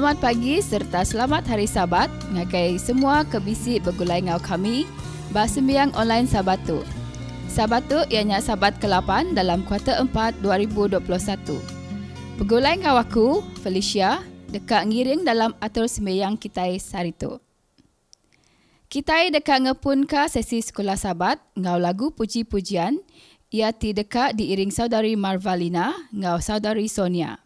selamat pagi serta selamat hari Sabat ngakai semua kebisi begulai ngau kami Basembiang Online Sabatu. Sabatu ianya Sabat ke-8 dalam kuarter 4 2021. Begulai ngau aku, Felicia, dekat ngiring dalam atur sembiang kita hari tu. Kita dekat ngepun ke sesi sekolah Sabat ngau lagu puji-pujian ia ti dekat diiring saudari Marvalina ngau saudari Sonia.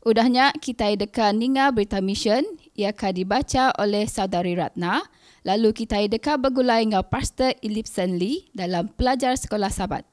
Udahnya kita dekat Ninga Berita Mission ia akan dibaca oleh saudari Ratna. Lalu kita dekat bergulai dengan Pastor Ilipsen Lee dalam pelajar sekolah sabat.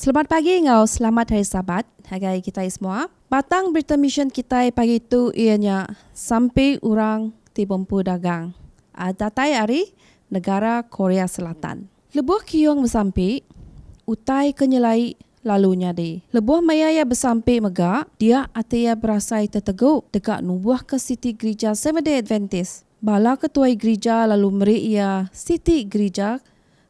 Selamat pagi ngau, selamat hari Sabat, Hagai kita semua Batang berita mission kita pagi itu ianya Sampai orang tibumpu dagang ah, Datai hari negara Korea Selatan Lebuh kiyong bersampai Utai kenyelai lalunya di Lebuh maya ya bersampai mega Dia atia berasai terteguk Dekat nubuah ke siti gereja Semedai Adventist Bala ketua gereja lalu meri ia Siti gereja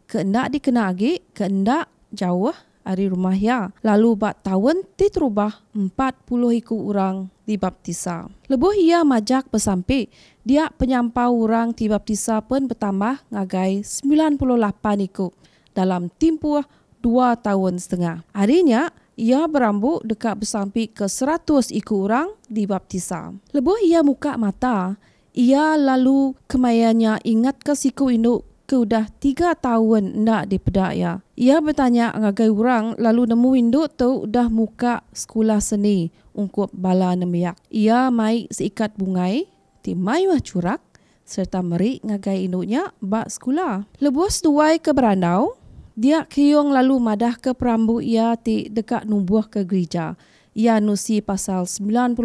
Keendak dikena agi Keendak jauh ari rumah ya. Lalu bat tahun ti terubah puluh iku orang di baptisa. Lebuh ia majak pesampi, dia penyampa orang di baptisa pun bertambah ngagai sembilan puluh lapan iku dalam timpuh dua tahun setengah. Harinya, ia berambut dekat bersampi ke seratus iku orang di baptisa. Lebuh ia muka mata, ia lalu kemayanya ingat ke siku induk ke udah tiga tahun nak diperdaya. Ia bertanya ngagai orang lalu nemu induk tu udah muka sekolah seni ungkup bala nemiak. Ia mai seikat bungai di mayuah curak serta meri ngagai induknya bak sekolah. Lebus duai ke berandau, dia kiyong lalu madah ke perambu ia ti dekat numbuh ke gereja. Ya nusi pasal 98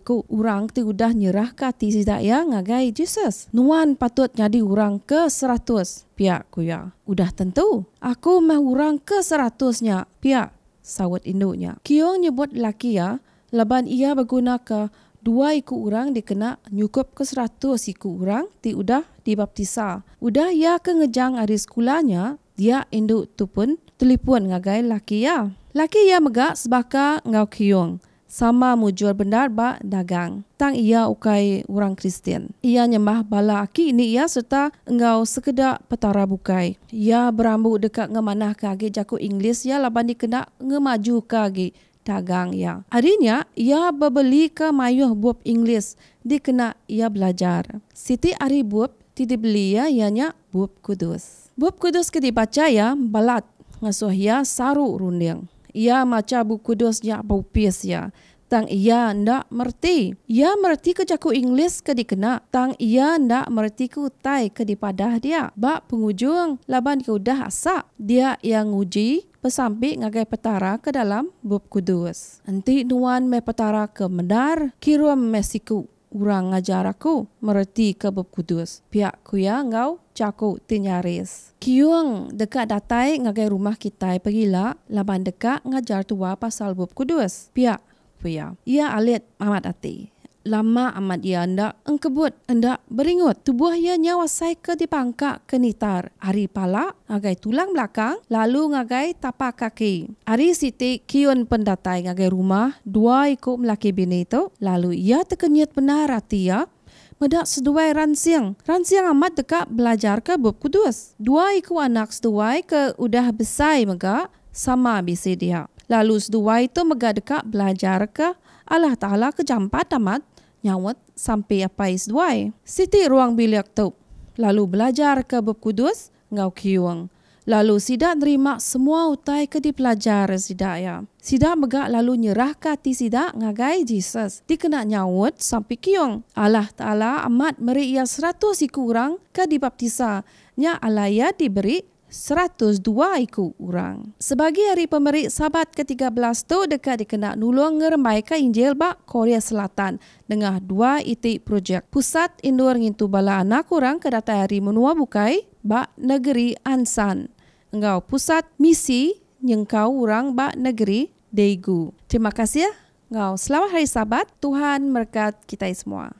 iku urang ti udah nyerah ka ti sida ya ngagai Jesus. Nuan patut nyadi urang ke 100 pihak ku ya. Udah tentu. Aku mah urang ke 100 nya pihak sawat induknya. Kiong nyebut laki ya, leban ia berguna ke dua iku orang dikena nyukup ke 100 iku orang ti udah dibaptisa. Udah ya kengejang ngejang hari sekolahnya, dia induk tu pun telipuan ngagai laki ya. Laki ia megak sebaka ngau kiyong. Sama mu jual benar ba dagang. Tang ia ukai orang Kristian. Ia nyembah bala aki ini ia serta ngau sekedak petara bukai. Ia berambut dekat ngemanah kage jaku Inggris ia laban dikena ngemaju kage dagang ia. Harinya ia berbeli ke mayuh buap Inggris dikena ia belajar. Siti hari buap tidak beli ia ianya buap kudus. Buap kudus ketipaca ya balat ngasuh ia saru runding ia maca buku kudus ya bupis ya. Tang ia ndak merti. Ia merti ke jaku Inggris ke dikena. Tang ia ndak merti ke tai ke dipadah dia. Bak pengujung laban ke udah asak. Dia yang uji pesampi ngagai petara ke dalam bub kudus. Nanti nuan me petara ke medar kirum mesiku orang ngajar aku mereti ke kudus. Pihak ku ya ngau cakau tinyaris. Kiyung dekat datai ngagai rumah kita pergi lah laban dekat ngajar tua pasal bab kudus. Pihak ku ya. Ia alit amat ati lama amat ia anda engkebut anda beringut tubuh ia nyawa saika di bangka kenitar hari pala ngagai tulang belakang lalu ngagai tapak kaki hari siti kion pendatai ngagai rumah dua ikut melaki bini itu lalu ia terkenyit benar hati ya Medak seduai ransiang. Ransiang amat dekat belajar ke Bob Kudus. Dua iku anak seduai ke udah besar mega sama bisi dia. Lalu seduai itu mega dekat belajar ke Allah Ta'ala kejampat amat nyawat sampai apa is duai. Siti ruang bilik tu. Lalu belajar ke bab kudus ngau kiyuang. Lalu sida nerima semua utai ke dipelajar sida ya. Sida megak lalu nyerah kati sida ngagai Jesus. Dikena nyawut sampai kiyong. Allah Ta'ala amat meri ia seratus ikurang ke dibaptisa. Nya alaya diberi 102 ikut orang. Sebagai hari pemerik sabat ke-13 itu dekat dikenak nulung ngermai ke Injil Bak Korea Selatan dengan dua itik projek. Pusat Indur Ngintu Bala Anak Orang ke data hari menua bukai Bak Negeri Ansan. Engkau pusat misi nyengkau orang Bak Negeri Daegu. Terima kasih ya. Engkau selamat hari sabat. Tuhan merkat kita semua.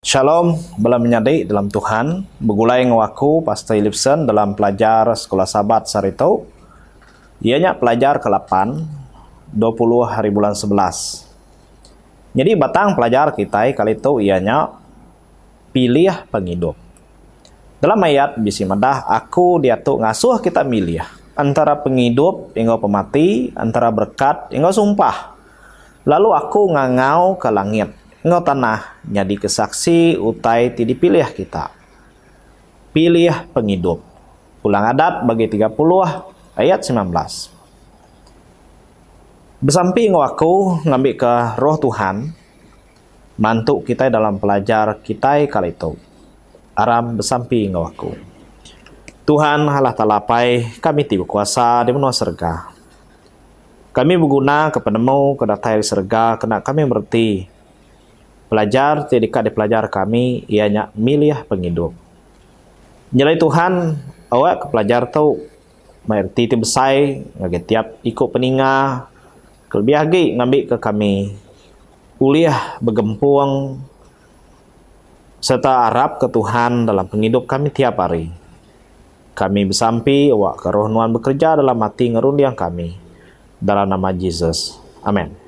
Shalom, belum menyadai dalam Tuhan, begulai ngewaku Pastor Ilipsen dalam pelajar sekolah sabat Sarito. Ianya pelajar ke-8, 20 hari bulan 11. Jadi batang pelajar kita kali itu ianya pilih penghidup. Dalam ayat bisi medah, aku diatuk ngasuh kita milih. Antara penghidup, hingga pemati, antara berkat, hingga sumpah. Lalu aku ngangau ke langit Ngo tanah nyadi kesaksi utai ti pilih kita. Pilih penghidup. Pulang adat bagi 30 ah, ayat 19. Besampi ngo ngambil ke roh Tuhan mantuk kita dalam pelajar kita kali itu. Aram besampi ngo Tuhan halah talapai kami tiba kuasa di menua serga. Kami berguna kepada mu kedatai serga kena kami berarti Pelajar tidak pelajar kami, ianya miliah penghidup. Nilai Tuhan, awak ke pelajar tahu mengerti ti besai, lagi tiap ikut peninggal, kelebih lagi ngambil ke kami. kuliah begempung, serta Arab ke Tuhan dalam penghidup kami tiap hari. Kami bersampi, awak kerohnuan bekerja dalam mati ngerundiang kami. Dalam nama Jesus Amin.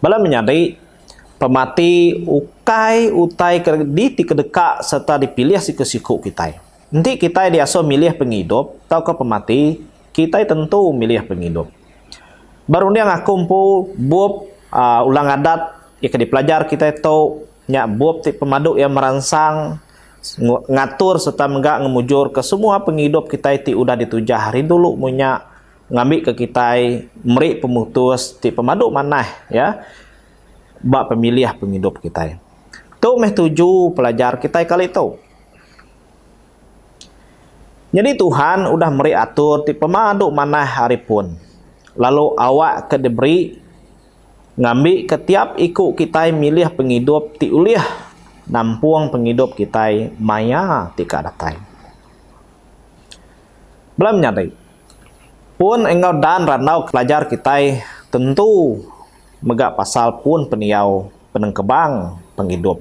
bala menyadari pemati ukai utai di kedekak serta dipilih si kesiku kita. Nanti kita dia so milih penghidup atau ke pemati kita tentu milih penghidup. Baru ni yang aku mpu buat uh, ulang adat yang pelajar kita itu nyak buat ti pemaduk yang merangsang ngatur serta enggak ngemujur ke semua penghidup kita itu sudah ditujah hari dulu punya ngambil ke kita merik pemutus ti pemadu mana ya bak pemilih penghidup kita tu meh tuju pelajar kita kali itu jadi Tuhan udah merik atur ti pemadu mana hari pun lalu awak ke diberi ngambil ke tiap ikut kita milih penghidup ti uliah nampuang penghidup kita maya ti kadatai belum nyari pun engkau dan ranau kelajar kita tentu megak pasal pun peniau penengkebang penghidup.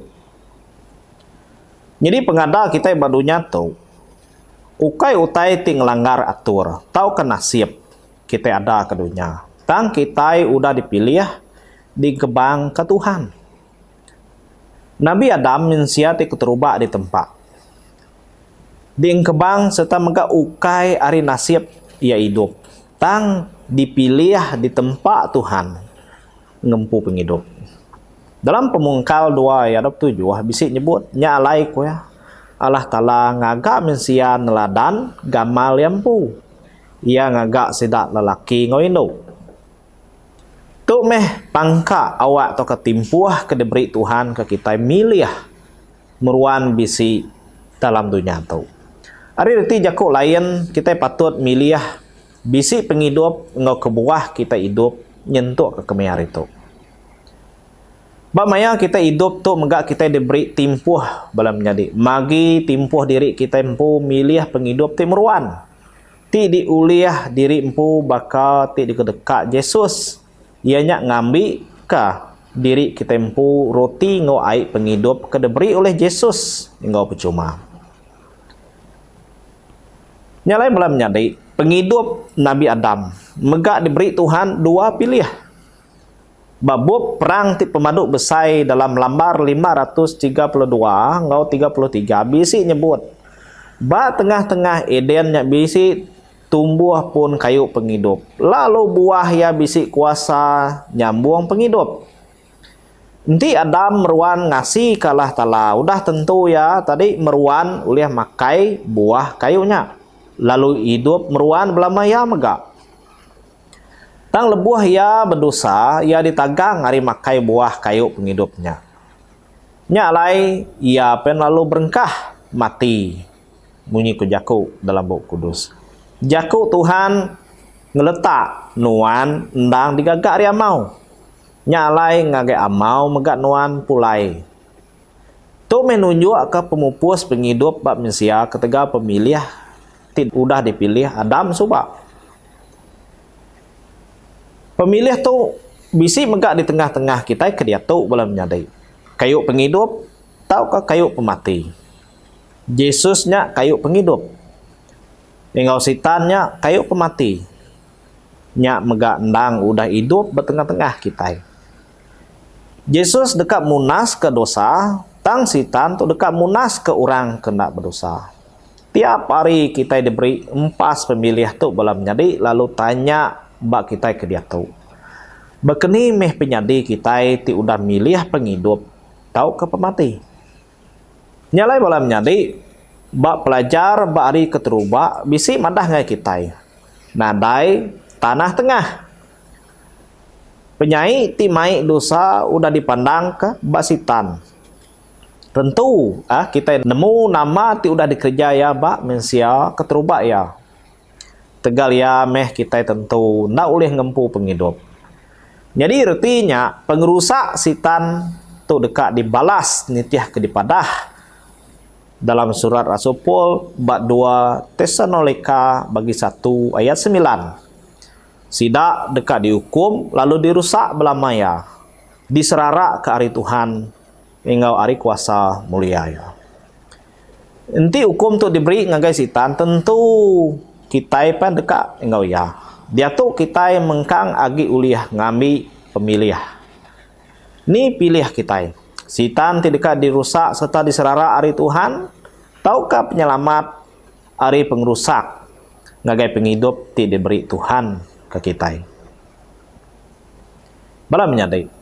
Jadi pengada kita badunya tu ukai utai ting langgar atur, tau ke nasib kita ada ke dunia. Tang kita udah dipilih di kebang ke Tuhan. Nabi Adam mensiati keterubak di tempat. Di kebang serta mega ukai ari nasib ia hidup. Tang dipilih ah, di tempat Tuhan ngempu penghidup. Dalam pemungkal 2 ayat 7 ah, bisa nyebut nya alaiku ya. Allah taala ngaga mensia neladan gamal yampu. Ia ngaga sedak lelaki ngoindo. Tu meh pangka awak to ketimpuah ke diberi Tuhan ke kita milih ah, meruan bisi dalam dunia tu. Hari reti jako lain kita patut milih bisi penghidup ngau kebuah kita hidup nyentuk ke kemiar itu. Bapak kita hidup tu megak kita diberi timpuh dalam menjadi. Magi timpuh diri kita empu milih penghidup timruan. Ti diuliah diri empu bakal ti dekat Yesus. Ianya ngambi ka diri kita empu roti ngau aik penghidup kedebri oleh Yesus. Ngau percuma. Nyalai malam nyadi, penghidup Nabi Adam megak diberi Tuhan dua pilihan babup perang tip pemaduk besai dalam lambar 532 ngau 33 bisi nyebut ba tengah-tengah Eden nya bisi tumbuh pun kayu penghidup lalu buah ya bisi kuasa nyambung penghidup Nanti Adam meruan ngasih kalah talah. Udah tentu ya tadi meruan uliah makai buah kayunya lalu hidup meruan belama ya mega. Tang lebuah ya berdosa, ya ditagang hari makai buah kayu penghidupnya. Nyalai, ya pen lalu berengkah mati bunyi ku jaku dalam buku kudus. Jaku Tuhan ngeletak nuan endang digagak ria mau. Nyalai ngage amau megak nuan pulai. Tu menunjuk ke pemupus penghidup bab mensia ketega pemilih Ti, udah dipilih Adam subah. Pemilih tu bisi megak di tengah-tengah kita ke dia tu boleh menyadai. Kayu penghidup tau ke kayu pemati. Yesusnya kayu penghidup. Engau sitannya kayu pemati. Nya megak endang udah hidup bertengah-tengah kita. Yesus dekat munas ke dosa, tang sitan tu dekat munas ke orang kena berdosa. Tiap hari kita diberi empat pemilih tu boleh menjadi lalu tanya bak kita ke dia tu. Bekeni meh penyadi kita ti udah milih penghidup tau ke pemati. Nyalai boleh menjadi bak pelajar bak hari keteruba bisi madah ngai kita. Nadai tanah tengah. Penyai ti mai dosa udah dipandang ke basitan. Tentu ah kita nemu nama ti udah dikerja ya bak mensia keteruba ya. Tegal ya meh kita tentu ndak oleh ngempu penghidup. Jadi artinya pengerusak sitan tu dekat dibalas nitiah ke dipadah dalam surat Rasul bab 2 Tesalonika bagi 1 ayat 9. Sidak dekat dihukum lalu dirusak belamaya diserarak ke hari Tuhan ingau ari kuasa mulia ya. Enti hukum tu diberi ngagai sitan tentu kita pan dekat ingau ya. Dia tu kita mengkang agi uliah ngami pemilih. Ni pilih kita. Sitan tidak dirusak serta diserara ari Tuhan, tahukah penyelamat ari pengrusak ngagai penghidup tidak diberi Tuhan ke kita. Balam menyadari.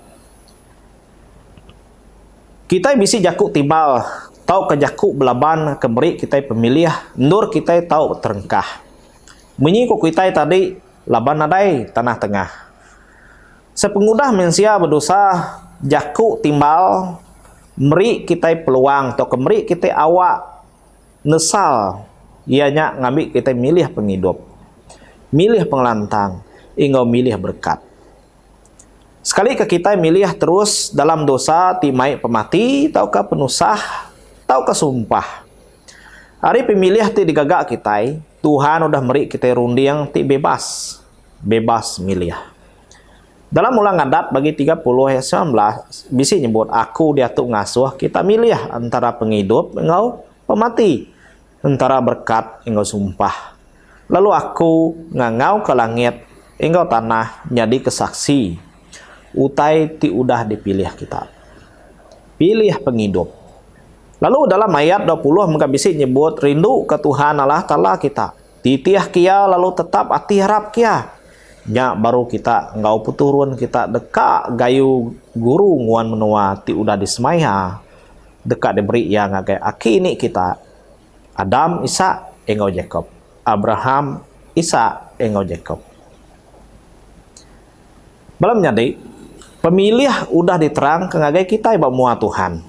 Kita bisi jakuk timbal, tau ke jakuk belaban kemerik kita pemilih, nur kita tau terengkah. Menyi ku kita tadi laban nadai tanah tengah. Sepengudah mensia berdosa jakuk timbal, meri kita peluang tau kemerik kita awak nesal ianya ngambil kita milih penghidup, milih pengelantang, ingau milih berkat. Sekali ke kita milih terus dalam dosa timai pemati, taukah penusah, taukah sumpah. Hari pemilih ti digagak kita, Tuhan udah meri kita rundi yang ti bebas. Bebas milih. Dalam ulang adat bagi 30 ayat 19, bisa nyebut aku diatuk ngasuh kita milih antara penghidup engkau pemati, antara berkat engkau sumpah. Lalu aku ngangau ke langit, engkau tanah jadi kesaksi utai ti udah dipilih kita pilih penghidup lalu dalam ayat 20 mungkin bisa nyebut rindu ke Tuhan Allah Ta'ala kita titiah kia lalu tetap harap kia nya baru kita ngau puturun kita dekat gayu guru nguan menua ti udah disemaiha dekat diberi yang agak aki ini kita Adam Isa engau Jacob Abraham Isa engau Jacob belum nyadi Pemilih udah diterang ke kengagai kita iba mua Tuhan.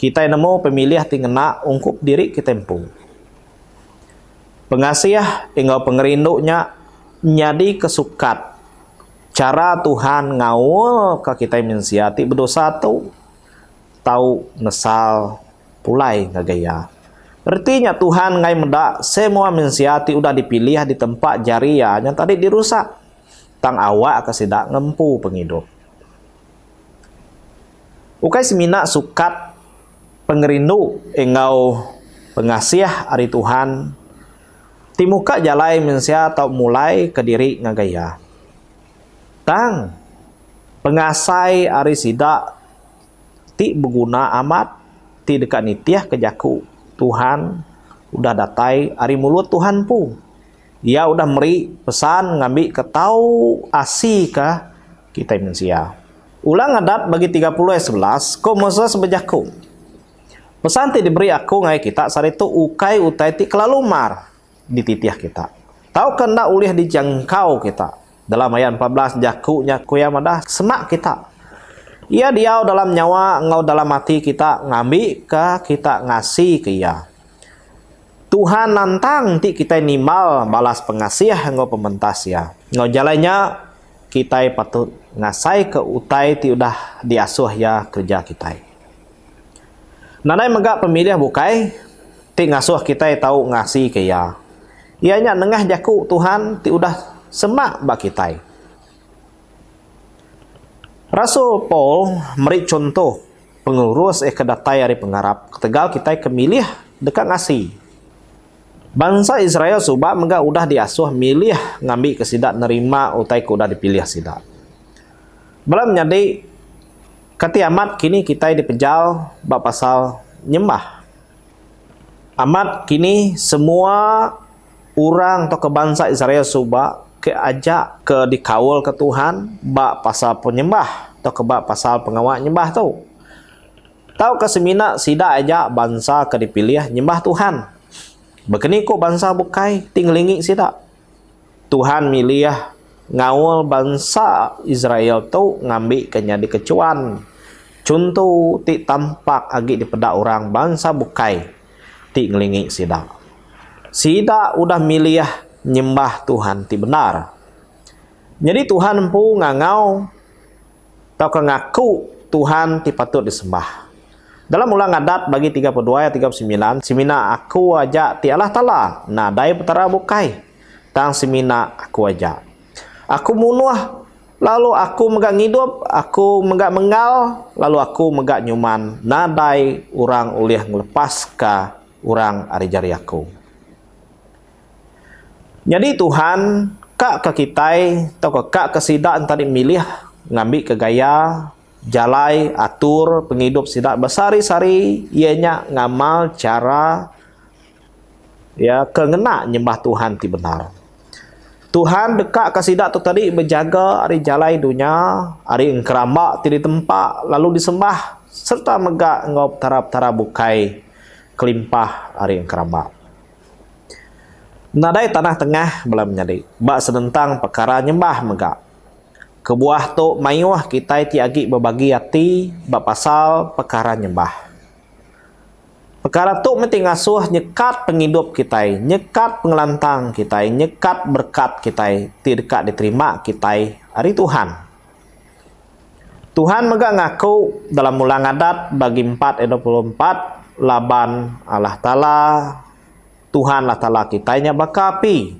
Kita yang nemu pemilih nak ungkup diri kita empu. Pengasih tinggal pengerinduknya nyadi kesukat. Cara Tuhan ngawul ke kita mensiati berdosa tu tahu nesal pulai ngagaya. Artinya Tuhan ngai meda semua mensiati udah dipilih di tempat jariahnya tadi dirusak. Tang awak kesidak ngempu penghidup. Ukai semina sukat pengerindu engau pengasih ari Tuhan. Timuka jalai mensia tau mulai ke diri ngagaya. Tang, pengasai ari sida ti berguna amat ti dekat nitiah kejaku Tuhan udah datai ari mulut Tuhan pu. Ia udah meri pesan ngambil ketau asih kah kita mensia. Ulang adat bagi 30 ayat 11, ko Moses bejaku. Pesan ti diberi aku ngai kita saritu ukai utai ti kelalumar di titiah kita. Tahu kena ulih dijangkau kita. Dalam ayat 14 jakunya kuyamadah semak kita. Ia diau dalam nyawa ngau dalam mati kita ngambil ke kita ngasih ke ia. Tuhan nantang ti kita nimal balas pengasih ngau pementas ya. Ngau jalannya kita patut ngasai ke utai ti udah diasuh ya kerja kita. Nanai megak pemilih bukai ti ngasuh kita tahu ngasih ke ya. Ianya nengah jaku Tuhan ti udah semak bak kita. Rasul Paul meri contoh pengurus eh kedatai dari pengarap ketegal kita kemilih dekat ngasi. Bangsa Israel subak mengga udah diasuh milih ngambil kesidak nerima utai ku udah dipilih sidak. Belum jadi kati amat kini kita dipejal bapak pasal nyembah. Amat kini semua orang atau kebangsa Israel suba keajak ke dikawal ke Tuhan bapak pasal penyembah atau ke bapak pasal pengawal nyembah tu. Tahu ke semina sida aja bangsa ke dipilih nyembah Tuhan. Bekeni ko bangsa bukai tinggelingi sida. Tuhan milih lah ngawal bangsa Israel tu ngambil kenya di kecuan. Contoh ti tampak agi di peda orang bangsa bukai ti ngelingi sidak, sidak udah milih nyembah Tuhan ti benar. Jadi Tuhan pu ngangau tau ngaku Tuhan ti patut disembah. Dalam ulang adat bagi 32 ayat 39, semina aku aja ti Allah Ta'ala, nadai putara bukai, tang semina aku ajak. Aku munuah, lalu aku megak ngidup, aku megak mengal, lalu aku megak nyuman. Nadai orang uliah ngelepas ke orang ari jari aku. Jadi Tuhan kak ke kita atau ke kak ke sida tadi milih ngambil ke gaya jalai atur penghidup sidak besari-sari ianya ngamal cara ya kengena nyembah Tuhan ti benar. Tuhan dekat kasidak tu tadi menjaga hari jalai dunia, hari ngkeramak tiri tempat, lalu disembah, serta megak ngop tara tara bukai kelimpah hari ngkeramak. Nadai tanah tengah belum menjadi, bak sedentang perkara nyembah megak. Kebuah tu mayuah kita tiagi berbagi hati, bak pasal perkara nyembah. Perkara tu penting asuh nyekat penghidup kita, nyekat pengelantang kita, nyekat berkat kita, tidak diterima kita hari Tuhan. Tuhan mega ngaku dalam ulang adat bagi 4 ayat 24 Laban Allah Ta'ala Tuhan Allah Ta'ala kitanya bakapi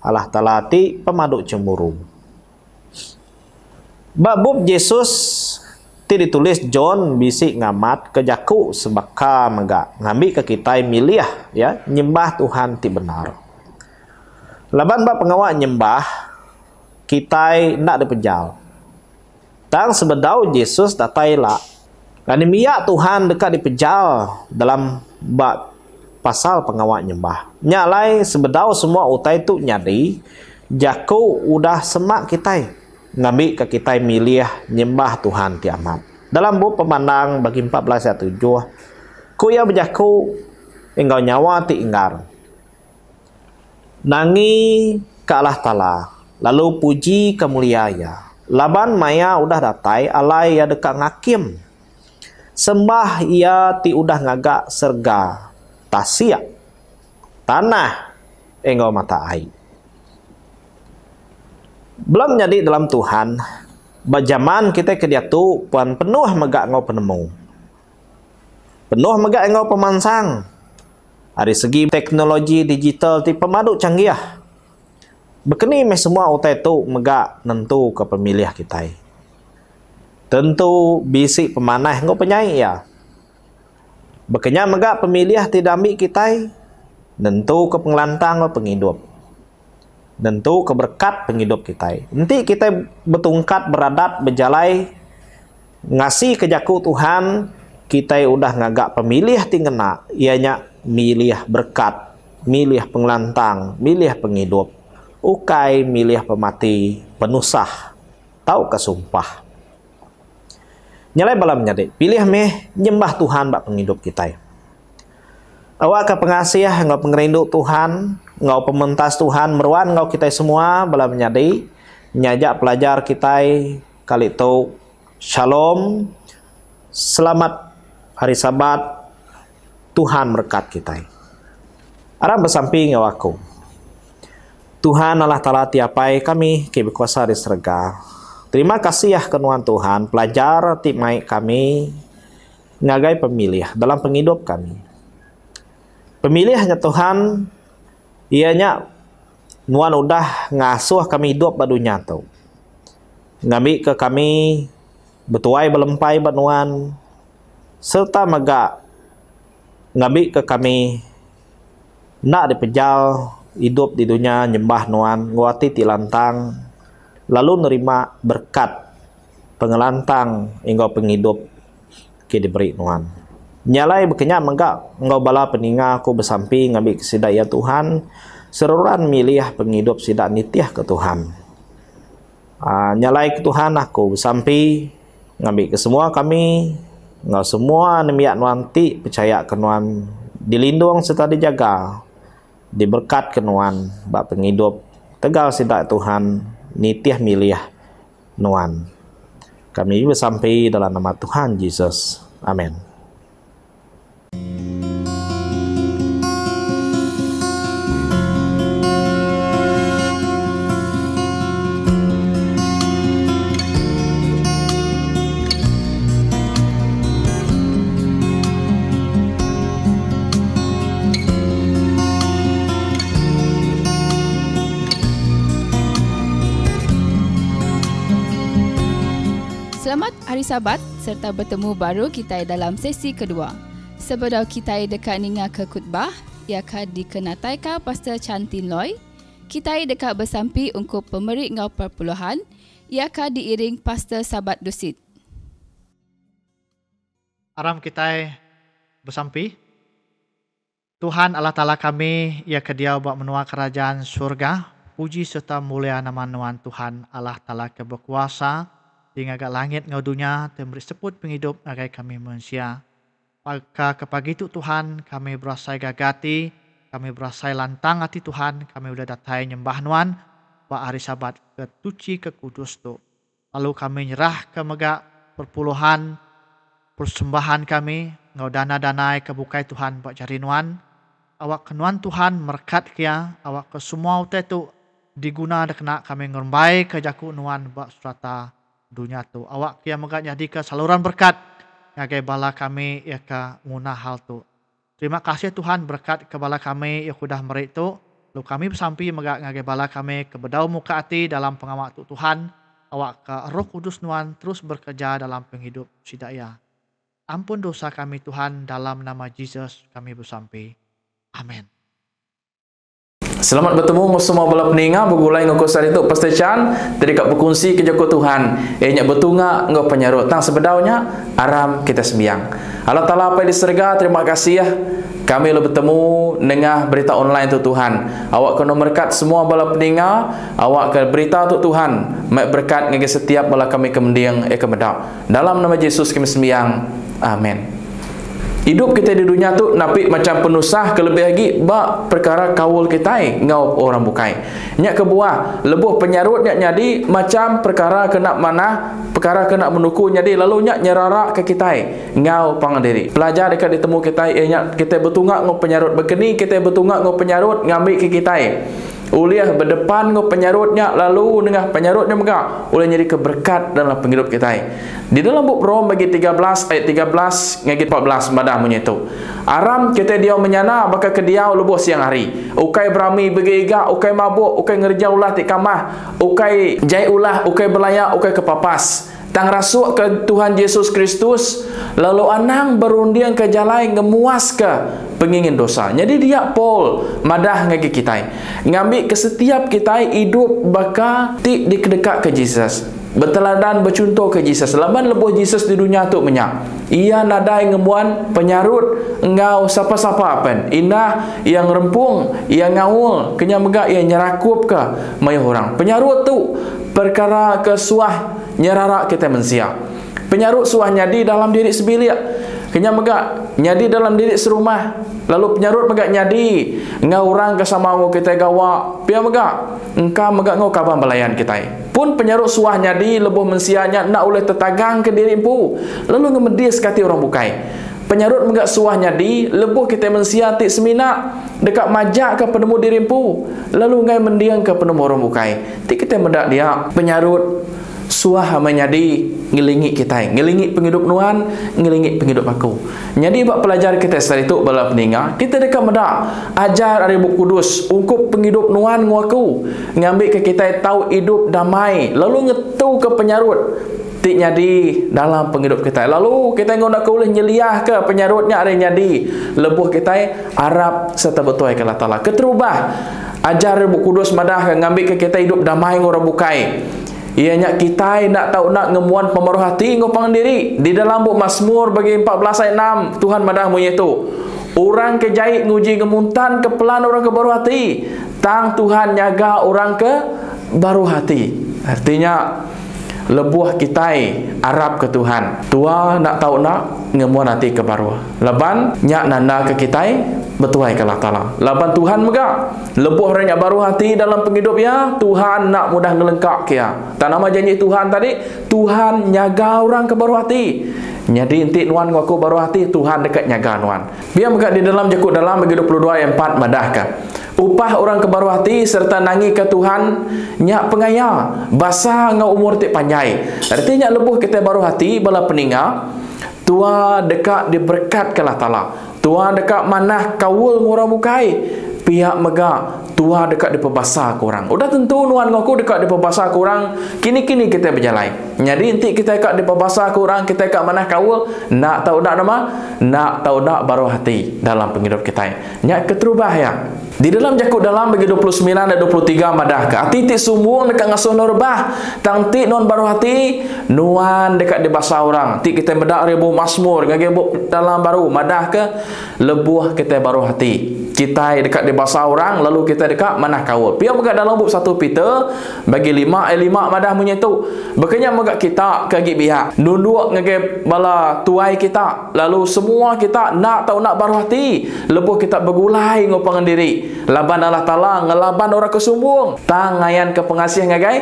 Allah Ta'ala ti pemaduk cemburu Babub Yesus Ti ditulis John bisi ngamat ke jaku sebaka mega ngambi ke kita miliah ya nyembah Tuhan ti benar. Laban ba pengawa nyembah kita nak dipenjal. Tang sebedau Yesus datai lah. Kan Tuhan dekat dipenjal dalam ba pasal pengawa nyembah. Nyalai sebedau semua utai tu nyadi jaku udah semak kita. Nabi kita milih nyembah Tuhan tiamat. Dalam buku pemandang bagi 14 ayat 7, ku ya bejaku engkau nyawa ti ingar. Nangi ke Allah Ta'ala, lalu puji kemuliaannya. Laban maya udah datai, alai ya dekat ngakim. Sembah ia ti udah ngagak serga, tasia, tanah engkau mata air. belum jadi dalam Tuhan bajaman kita ke dia tu puan penuh megak ngau penemu penuh megak ngau pemansang dari segi teknologi digital ti pemadu canggih ah. bekeni me semua utai tu megak nentu ke pemilih kita tentu bisik pemanah ngau penyai ya bekenya megak pemilih ti dami kita nentu ke penglantang ngau penghidup tentu keberkat penghidup kita. Nanti kita betungkat beradat berjalai, ngasih kejaku Tuhan kita udah ngagak pemilih tinggena, ianya milih berkat, milih pengelantang, milih penghidup, ukai milih pemati, penusah, tahu kesumpah. Nyalai balam nyari, pilih meh nyembah Tuhan bak penghidup kita. Awak ke pengasih nggak pengerindu Tuhan, ngau pementas Tuhan meruan ngau kita semua bala menyadi nyajak pelajar kita kali itu shalom selamat hari sabat Tuhan berkat kita Aram bersamping ngau Tuhan Allah Ta'ala tiapai kami kibi kuasa di serga Terima kasih ya kenuan Tuhan pelajar timai kami ngagai pemilih dalam penghidup kami. Pemilihnya Tuhan ianya nuan udah ngasuh kami hidup badunya tu ngambil ke kami betuai belempai Nuan, serta mega ngambil ke kami nak dipejal hidup di dunia nyembah nuan nguati ti lantang lalu nerima berkat pengelantang hingga penghidup ke diberi nuan Nyalai berkenyam enggak engkau bala peninga aku bersamping ambil sida ya Tuhan. seruan milih penghidup sida nitiah ke Tuhan. Uh, nyalai ke Tuhan aku bersampi ngambil ke semua kami ngau semua nemiak nuanti percaya ke nuan dilindung serta dijaga diberkat ke nuan bak penghidup tegal sida Tuhan nitiah milih nuan kami bersampi dalam nama Tuhan Yesus amin hari Sabat serta bertemu baru kita dalam sesi kedua. Sebelum kita dekat ninga ke khutbah, ia akan dikenatai ke Pastor Chantin Loy. Kita dekat bersampi untuk pemerik ngau perpuluhan, ia akan diiring Pastor Sabat Dusit. Aram kita bersampi. Tuhan Allah Ta'ala kami, ia dia buat menua kerajaan surga, puji serta mulia nama Tuhan Allah Ta'ala keberkuasaan, sehingga agak langit ngau dunia temri seput penghidup agai kami manusia. Maka kepagi itu Tuhan kami berasai gagati, kami berasai lantang hati Tuhan, kami sudah datang nyembah nuan, pak hari sabat ketuci ke kudus tu. Lalu kami nyerah ke megak perpuluhan persembahan kami, ngau dana ke bukai Tuhan buat cari nuan. Awak kenuan Tuhan merekat kia, ya? awak ke semua utai tu diguna dekena kami ngerembai ke jaku nuan buat surata. dunia tu awak kia megat jadi ke saluran berkat ngagai bala kami ya ke ngunah hal tu terima kasih Tuhan berkat ke kami ya kudah merik tu lu kami bersampi megat ngagai bala kami ke bedau muka hati dalam pengawak tu Tuhan awak ke roh kudus nuan terus bekerja dalam penghidup sidaya ampun dosa kami Tuhan dalam nama Jesus kami bersampai. amin Selamat bertemu semua bala peninga begulai ngaku sari tu pasti can tadi kak berkunci ke joko Tuhan. Eh betunga ngau penyarut tang sebedaunya aram kita sembiang. Allah taala apa di serga terima kasih ya. Kami lo lah bertemu nengah berita online tu Tuhan. Awak kena berkat semua bala peninga, awak ke berita tu Tuhan. Mak berkat ngagi setiap bala kami kemendiang e eh, kemedap. Dalam nama Yesus kami sembiang. Amin. Hidup kita di dunia tu napik macam penuh sah kelebih lagi ba perkara kawal kita ngau orang bukai. nyak ke buah lebuh penyarut nyak nyadi macam perkara kena mana perkara kena menuku nyadi lalu nyak nyerara ke kita ngau pang diri. Pelajar dekat ditemu kita ianya eh, kita bertungak ngau penyarut bekeni kita bertungak ngau penyarut ngambil ke kita. Uliah berdepan ke penyarutnya lalu dengan penyarutnya mereka boleh jadi keberkat dalam penghidup kita. Di dalam buku Rom bagi 13 ayat 13 ngaji 14 madah munyo itu. Aram kita dia menyana baka kediau lubuh siang hari. Ukai berami begiga, ukai mabuk, ukai ngerja ulah tik kamah, ukai jai ulah, ukai belaya, ukai kepapas tang rasuk ke Tuhan Yesus Kristus lalu anang berunding ke jalai ngemuas ke pengingin dosa jadi dia Paul madah ngagi kita ngambil ke setiap kita hidup baka ti dekat ke Jesus berteladan bercontoh ke Jesus laban lebih Jesus di dunia tu menyak ia nadai ngemuan penyarut engau siapa-siapa apa indah yang rempung yang ngawul kenyamega yang nyerakup ke mai orang penyarut tu perkara kesuah nyerara kita mensia penyarut suah nyadi dalam diri sebilia kenya megak nyadi dalam diri serumah lalu penyarut megak nyadi ngau orang kesama ngau kita gawa pia megak engka megak ngau kaban belayan kita pun penyarut suah nyadi lebuh mensianya nak oleh tetagang ke diri empu lalu ngemedis kati orang bukai penyarut megak suah nyadi lebuh kita mensia semina dekat majak ke penemu diri lalu ngai mendiang ke penemu orang bukai ti kita mendak dia penyarut suah menjadi ngelingi kita ngelingi penghidup nuan ngelingi penghidup aku jadi buat pelajar kita setelah itu bila peningat kita dekat medak ajar dari buku kudus ungkup penghidup nuan ngaku ngambil ke kita tahu hidup damai lalu ngetu ke penyarut tik nyadi dalam penghidup kita. Lalu kita ngono ke boleh nyeliah ke penyarutnya ada nyadi. Lebuh kita Arab serta betul ke Allah Ketubah ajar buku kudus madah ngambil ke kita hidup damai ngora bukai. Ianya kita nak tahu nak ngemuan pemaruh hati ngau pangandiri di dalam buk masmur bagi 14 ayat 6 Tuhan madah mu itu Orang kejait nguji ngemuntan ke pelan orang kebaru hati. Tang Tuhan nyaga orang ke baru hati. Artinya lebuah kita Arab ke Tuhan. Tua nak tahu nak ngemuan hati kebaru. Leban nyak nanda ke kita bertuai ke Allah Ta'ala Laban Tuhan mega Lepuh renyak baru hati dalam penghidup ya Tuhan nak mudah ngelengkak ke ya Tak nama janji Tuhan tadi Tuhan nyaga orang ke baru hati Nyadi inti nuan aku baru hati Tuhan dekat nyaga nuan Biar mega di dalam jekut dalam bagi 22 ayat 4 madahkan Upah orang kebaru hati serta nangi ke Tuhan Nyak pengaya Basah dengan umur tak panjai Berarti nyak lepuh kita baru hati Bala peninga Tua dekat diberkat ke Allah Ta'ala Tuah dekat manah kawul ngurang mukai. Pihak megak Tuah dekat di pebasa korang Udah tentu nuan ngaku dekat di pebasa korang Kini-kini kita berjalan Jadi nanti kita dekat di pebasa korang Kita dekat manah kawul Nak tahu nak nama Nak tahu nak baru hati Dalam penghidup kita Nyak keterubah ya di dalam jakut dalam bagi 29 dan 23 madah ke. titik ti sumbung dekat ngasuh norbah. Tang ti non baru hati nuan dekat di bahasa orang. Ti kita medak ribu masmur ngagi dalam baru madah ke lebuh kita baru hati. Kita dekat di bahasa orang lalu kita dekat manah kau Pia bagat dalam bab satu pita bagi lima eh lima madah munya tu. Bekenya megak kita ke gi biak. Nunduk ngagi bala tuai kita lalu semua kita nak tahu nak baru hati lebuh kita bergulai ngopang diri. Laban Allah Ta'ala ngelaban orang kesumbung Tangayan ke pengasih nga gai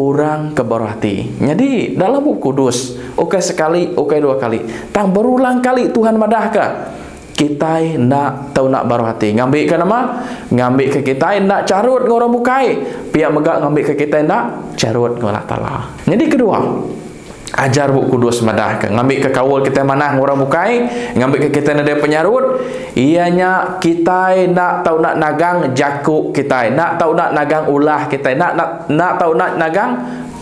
Orang keberhati Jadi dalam buku kudus Oke okay sekali, oke okay dua kali Tang berulang kali Tuhan madahka. kita nak tahu nak baru ngambil ke nama ngambil ke kita nak carut ngorong bukai pihak megak ngambil ke kita nak carut ngolah tala jadi kedua ajar buku kudus madah ke ngambil ke kawal kita mana orang bukai ngambil ke kita nak penyarut ianya kita nak tahu nak nagang jakuk kita nak tahu nak nagang ulah kita nak nak nak tahu nak nagang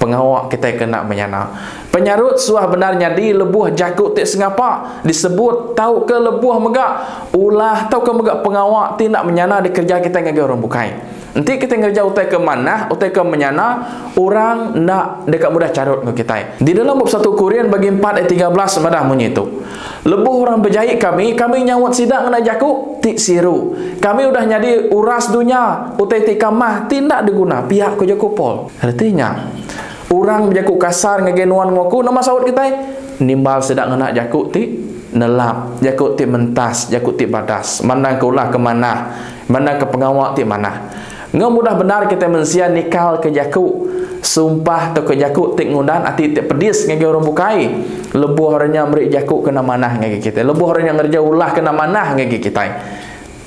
pengawak kita kena menyana penyarut suah benarnya di lebuh jakuk tek sengapa disebut tahu ke lebuh megak ulah tahu ke megak pengawak ti nak menyana di kerja kita ngagi orang bukai Nanti kita kerja utai ke mana, utai ke menyana, orang nak dekat mudah carut ke kita. Di dalam bab satu kurian bagi empat ayat 13 madah bunyi itu. Lebuh orang berjaya kami, kami nyawat sidak kena jaku, tik siru. Kami udah jadi uras dunia, utai tik kamah, tindak diguna, pihak ku jaku pol. Artinya, orang berjaku kasar ngegenuan ngaku, nama sawat kita, nimbal sidak kena jaku, tik nelap, jaku tik mentas, jaku tik badas. Mana kaulah ke mana, mana ke pengawak tik mana. Ngau mudah benar kita mensia nikal ke jaku. Sumpah tu ke jaku tik ngundan ati tik pedis ngagi orang bukai. Lebuh orangnya merik jaku kena manah ngagi kita. Lebuh harinya ngerja ulah kena manah ngagi kita.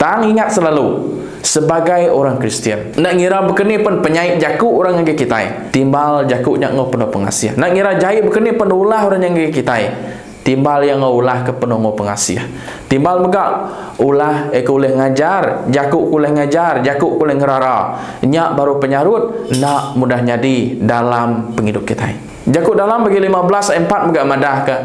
Tang ingat selalu sebagai orang Kristian. Nak ngira bekeni pun penyai jaku orang ngagi kita. Timbal jaku nya ngau penuh pengasih. Nak ngira jahit bekeni pun ulah orang ngagi kita timbal yang ngulah ke penunggu pengasih timbal mega ulah e kuleh ngajar jakuk kuleh ngajar jakuk kuleh ngerara nyak baru penyarut nak mudah nyadi dalam penghidup kita ini Jakut dalam bagi 15 empat muka madah ke.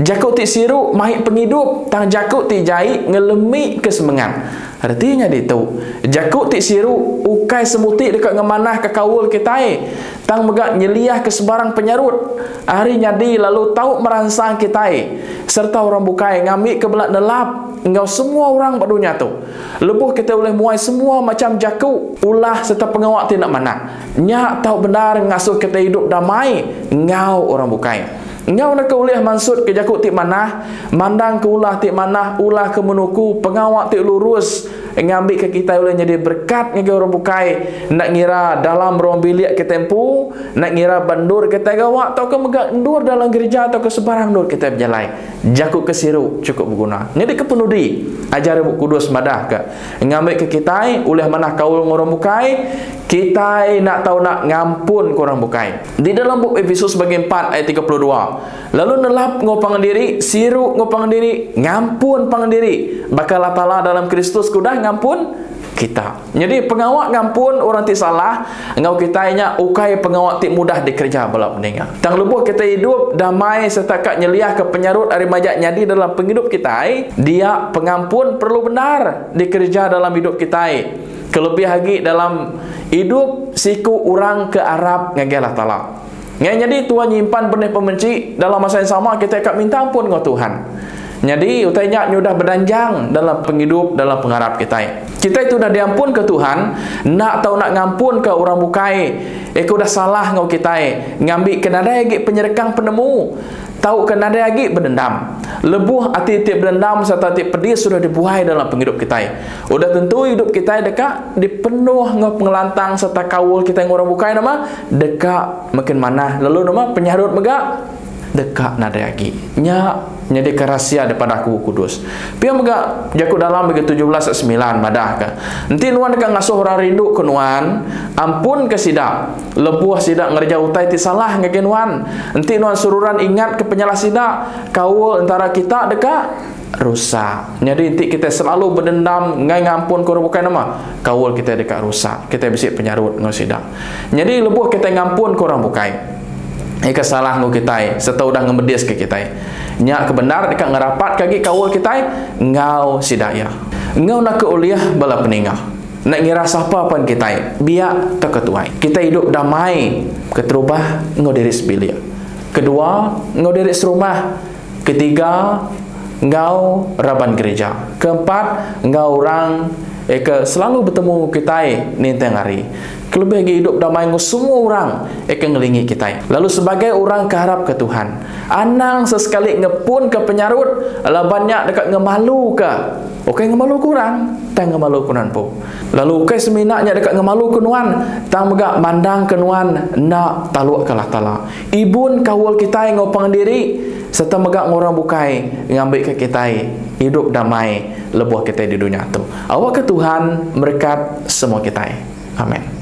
Jakut ti siru mahi penghidup tang jakut ti jai ngelemi kesemengan. Artinya di tu, jakut ti siru ukai semuti dekat ngemanah ke kawul kita eh. Tang muka nyeliah ke sebarang penyarut. Hari nyadi lalu tau merangsang kita eh serta orang bukai ngambil ke belak nelap engkau semua orang badunya tu lebuh kita boleh muai semua macam jaku ulah serta pengawak ti nak mana nyak tahu benar ngasuh kita hidup damai engkau orang bukai Ngau nak ulih mansut ke jakuk ti mana, mandang ke ulah ti mana, ulah ke menuku, pengawak ti lurus, Eh, ngambil ke kita ulah jadi berkat ke orang bukai nak ngira dalam ruang bilik ke tempu nak ngira bandur kita gawak atau ke megak ndur dalam gereja atau ke sebarang ndur kita berjalan jaku ke siru cukup berguna jadi kepenudi ajar ibu kudus madah ke ngambil ke kita oleh manah kau orang bukai kita nak tahu nak ngampun orang bukai di dalam buku Efesus bagi 4 ayat 32 lalu nelap ngopang diri siru ngopang diri ngampun pang diri bakal Allah dalam Kristus kudah ngampun kita. Jadi pengawak ngampun orang ti salah, ngau kita nya ukai pengawak ti mudah dikerja balap meninggal. Tang lupa kita hidup damai setakat nyeliah ke penyarut ari majak nyadi dalam penghidup kita, dia pengampun perlu benar dikerja dalam hidup kita. Kelebih lagi dalam hidup siku orang ke Arab ngagelah talak. Ngai jadi tuan nyimpan benih pembenci dalam masa yang sama kita akan minta ampun ngau Tuhan. Jadi utainya sudah berdanjang dalam penghidup dalam pengharap kita. Kita itu dah diampun ke Tuhan, nak tahu nak ngampun ke orang bukai. Eko eh, dah salah ngau kita ngambil kenada lagi penyerkang penemu tahu kenada lagi berdendam lebuh hati tiap berdendam serta tiap pedih sudah dibuai dalam penghidup kita udah tentu hidup kita deka dipenuh ngau pengelantang serta kawul kita yang orang bukai nama deka makin mana lalu nama penyarut megak dekat nadai lagi nya menyediakan rahsia daripada aku kudus pian mega jaku dalam bagi 17 9 madah ka nanti nuan dekat ngasuh orang rindu ke nuan ampun ke sidak lepuh sidak ngerja utai ti salah ngagen nuan nanti nuan sururan ingat ke penyalah sidak kau antara kita dekat rusak. Jadi inti kita selalu berdendam ngai ngampun ko bukan nama. Kawul kita dekat rusak. Kita bisik penyarut ngau sidak. Jadi lebuh kita ngampun ko orang bukan. Ika eh, salah ngu kita Setau sudah ngemedis ke kita Nyak kebenar dekat ngerapat kaki kawal kita Ngau sidaya Ngau nak keuliah Bala peningah nak ngira siapa pun kita biar terketuai kita hidup damai keterubah ngau diri sebilia kedua ngau diri serumah ketiga ngau raban gereja keempat ngau orang Eka selalu bertemu kita ni tengah hari. Kelebih lagi hidup damai dengan semua orang Eka ngelingi kita. Lalu sebagai orang keharap ke Tuhan. Anang sesekali ngepun ke penyarut. Alah banyak dekat ngemalu ke. Okey ngemalu kurang. Tak ngemalu kunan pun. Lalu okey seminaknya dekat ngemalu kenuan. Tak mega mandang kenuan nak taluk ke lah talak. Ibun kawal kita yang ngopang diri serta megak orang bukai ngambil ke kita hidup damai lebuah kita di dunia tu awak ke Tuhan berkat semua kita amin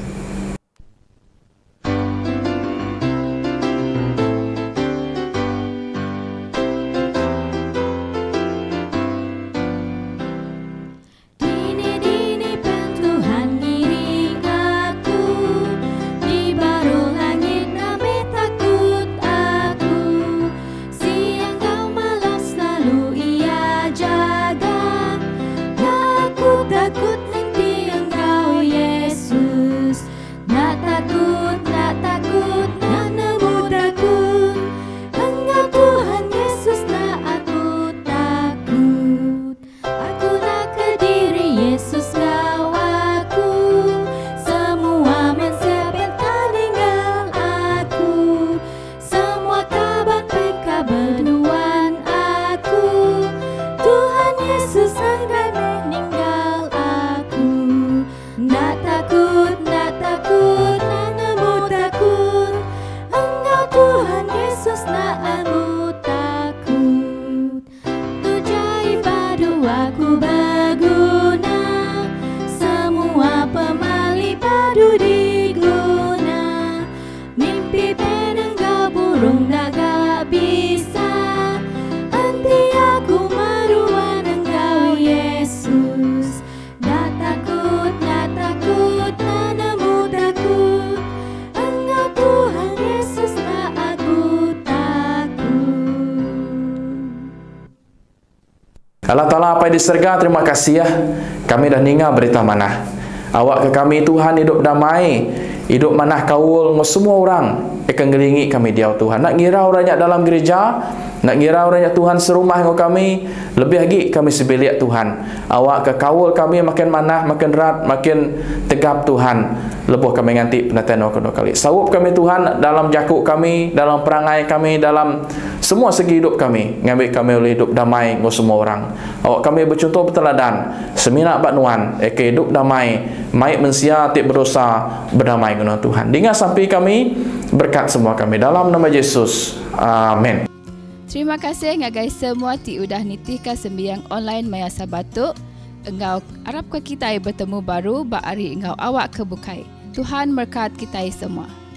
Allah Ta'ala apa yang disergah, terima kasih ya. Kami dah dengar berita mana. Awak ke kami Tuhan hidup damai. Hidup mana kaul semua orang akan ngeringik kami dia Tuhan. Nak ngira orang yang dalam gereja, nak ngira orang yang Tuhan serumah dengan kami, lebih lagi kami sebeliak Tuhan. Awak kekawal kami makin manah, makin rat, makin tegap Tuhan. Lebih kami nganti penatian waktu dua kali. Sawup kami Tuhan dalam jakuk kami, dalam perangai kami, dalam semua segi hidup kami. Ngambil kami oleh hidup damai dengan semua orang. Awak kami bercontoh berteladan. Seminak Pak nuan, Eka hidup damai. Maik mensia, tiap berdosa, berdamai dengan Tuhan. Dengan sampai kami, berkat semua kami dalam nama Yesus. Amin. Terima kasih ngah guys semua ti udah nitihkan sembiang online Maya Sabatuk. Engau harap kita bertemu baru ba hari engau awak kebukai. Tuhan berkat kita semua.